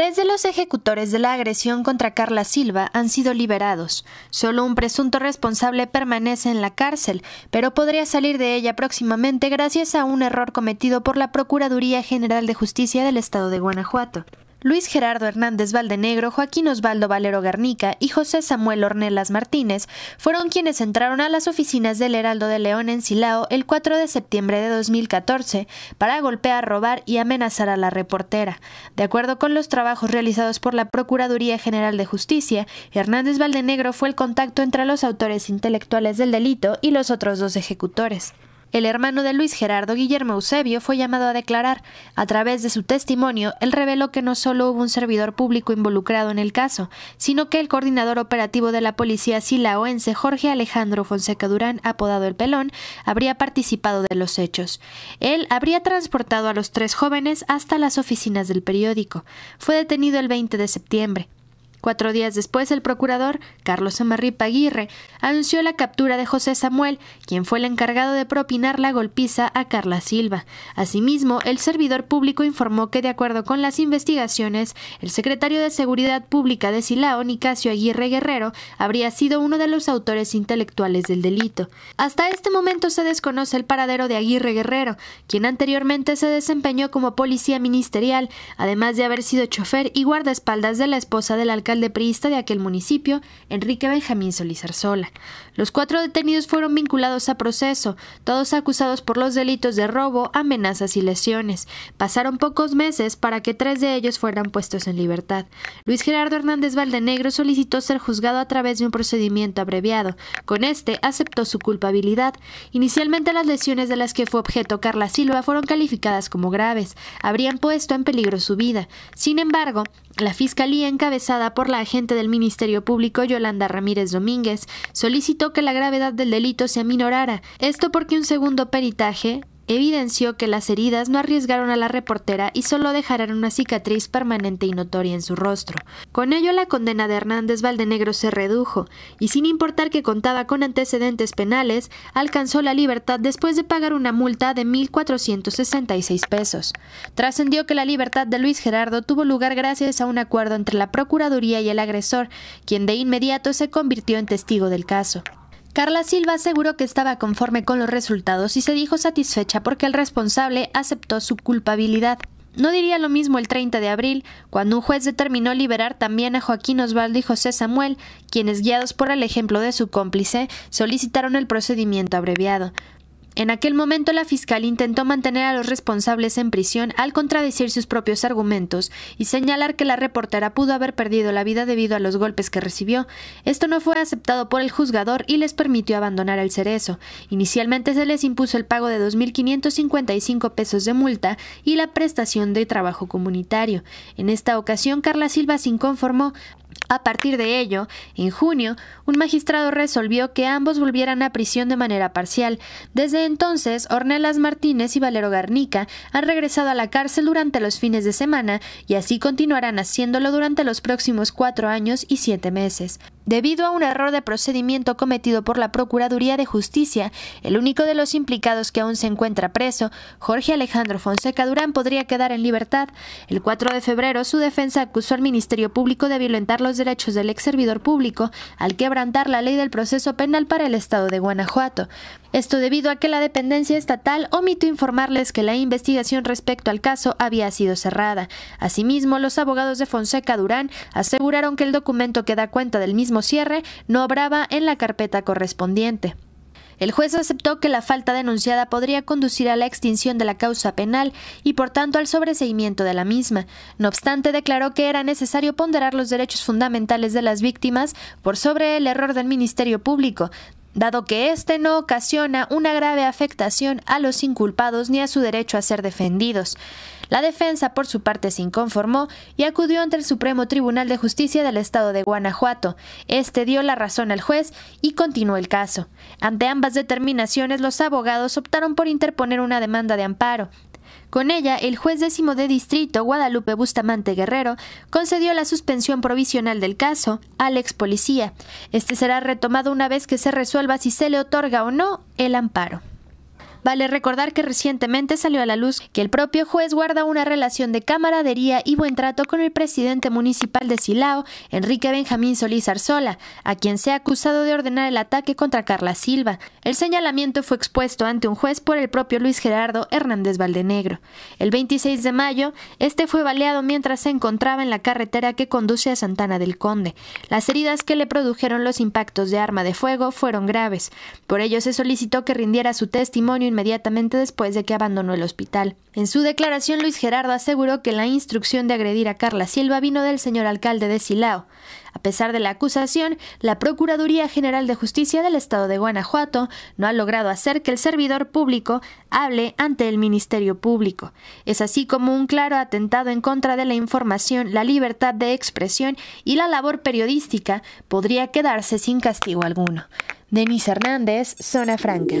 Tres de los ejecutores de la agresión contra Carla Silva han sido liberados. Solo un presunto responsable permanece en la cárcel, pero podría salir de ella próximamente gracias a un error cometido por la Procuraduría General de Justicia del Estado de Guanajuato. Luis Gerardo Hernández Valdenegro, Joaquín Osvaldo Valero Garnica y José Samuel Ornelas Martínez fueron quienes entraron a las oficinas del Heraldo de León en Silao el 4 de septiembre de 2014 para golpear, robar y amenazar a la reportera. De acuerdo con los trabajos realizados por la Procuraduría General de Justicia, Hernández Valdenegro fue el contacto entre los autores intelectuales del delito y los otros dos ejecutores. El hermano de Luis Gerardo Guillermo Eusebio fue llamado a declarar. A través de su testimonio, él reveló que no solo hubo un servidor público involucrado en el caso, sino que el coordinador operativo de la policía silaoense Jorge Alejandro Fonseca Durán, apodado El Pelón, habría participado de los hechos. Él habría transportado a los tres jóvenes hasta las oficinas del periódico. Fue detenido el 20 de septiembre. Cuatro días después, el procurador, Carlos Amarripa Aguirre, anunció la captura de José Samuel, quien fue el encargado de propinar la golpiza a Carla Silva. Asimismo, el servidor público informó que, de acuerdo con las investigaciones, el secretario de Seguridad Pública de Silao, Nicasio Aguirre Guerrero, habría sido uno de los autores intelectuales del delito. Hasta este momento se desconoce el paradero de Aguirre Guerrero, quien anteriormente se desempeñó como policía ministerial, además de haber sido chofer y guardaespaldas de la esposa del alcalde de priista de aquel municipio, Enrique Benjamín Solís Arzola. Los cuatro detenidos fueron vinculados a proceso, todos acusados por los delitos de robo, amenazas y lesiones. Pasaron pocos meses para que tres de ellos fueran puestos en libertad. Luis Gerardo Hernández Valdenegro solicitó ser juzgado a través de un procedimiento abreviado. Con este aceptó su culpabilidad. Inicialmente las lesiones de las que fue objeto Carla Silva fueron calificadas como graves. Habrían puesto en peligro su vida. Sin embargo, la fiscalía encabezada por por la agente del Ministerio Público Yolanda Ramírez Domínguez, solicitó que la gravedad del delito se aminorara, esto porque un segundo peritaje evidenció que las heridas no arriesgaron a la reportera y solo dejaron una cicatriz permanente y notoria en su rostro. Con ello la condena de Hernández Valdenegro se redujo, y sin importar que contaba con antecedentes penales, alcanzó la libertad después de pagar una multa de 1.466 pesos. Trascendió que la libertad de Luis Gerardo tuvo lugar gracias a un acuerdo entre la Procuraduría y el agresor, quien de inmediato se convirtió en testigo del caso. Carla Silva aseguró que estaba conforme con los resultados y se dijo satisfecha porque el responsable aceptó su culpabilidad. No diría lo mismo el 30 de abril, cuando un juez determinó liberar también a Joaquín Osvaldo y José Samuel, quienes, guiados por el ejemplo de su cómplice, solicitaron el procedimiento abreviado. En aquel momento la fiscal intentó mantener a los responsables en prisión al contradecir sus propios argumentos y señalar que la reportera pudo haber perdido la vida debido a los golpes que recibió. Esto no fue aceptado por el juzgador y les permitió abandonar el cerezo. Inicialmente se les impuso el pago de 2.555 pesos de multa y la prestación de trabajo comunitario. En esta ocasión Carla Silva se inconformó, a partir de ello, en junio, un magistrado resolvió que ambos volvieran a prisión de manera parcial. Desde entonces, Ornelas Martínez y Valero Garnica han regresado a la cárcel durante los fines de semana y así continuarán haciéndolo durante los próximos cuatro años y siete meses. Debido a un error de procedimiento cometido por la Procuraduría de Justicia, el único de los implicados que aún se encuentra preso, Jorge Alejandro Fonseca Durán, podría quedar en libertad. El 4 de febrero, su defensa acusó al Ministerio Público de violentar los derechos del ex servidor público al quebrantar la ley del proceso penal para el Estado de Guanajuato. Esto debido a que la dependencia estatal omitió informarles que la investigación respecto al caso había sido cerrada. Asimismo, los abogados de Fonseca Durán aseguraron que el documento que da cuenta del mismo cierre no obraba en la carpeta correspondiente. El juez aceptó que la falta denunciada podría conducir a la extinción de la causa penal y por tanto al sobreseimiento de la misma. No obstante, declaró que era necesario ponderar los derechos fundamentales de las víctimas por sobre el error del Ministerio Público, dado que este no ocasiona una grave afectación a los inculpados ni a su derecho a ser defendidos. La defensa, por su parte, se inconformó y acudió ante el Supremo Tribunal de Justicia del Estado de Guanajuato. Este dio la razón al juez y continuó el caso. Ante ambas determinaciones, los abogados optaron por interponer una demanda de amparo. Con ella, el juez décimo de distrito Guadalupe Bustamante Guerrero concedió la suspensión provisional del caso al ex policía. Este será retomado una vez que se resuelva si se le otorga o no el amparo. Vale recordar que recientemente salió a la luz que el propio juez guarda una relación de camaradería y buen trato con el presidente municipal de Silao, Enrique Benjamín Solís Arzola, a quien se ha acusado de ordenar el ataque contra Carla Silva. El señalamiento fue expuesto ante un juez por el propio Luis Gerardo Hernández Valdenegro. El 26 de mayo, este fue baleado mientras se encontraba en la carretera que conduce a Santana del Conde. Las heridas que le produjeron los impactos de arma de fuego fueron graves. Por ello se solicitó que rindiera su testimonio inmediatamente después de que abandonó el hospital. En su declaración, Luis Gerardo aseguró que la instrucción de agredir a Carla Silva vino del señor alcalde de Silao. A pesar de la acusación, la Procuraduría General de Justicia del Estado de Guanajuato no ha logrado hacer que el servidor público hable ante el Ministerio Público. Es así como un claro atentado en contra de la información, la libertad de expresión y la labor periodística podría quedarse sin castigo alguno. Denis Hernández, Zona Franca.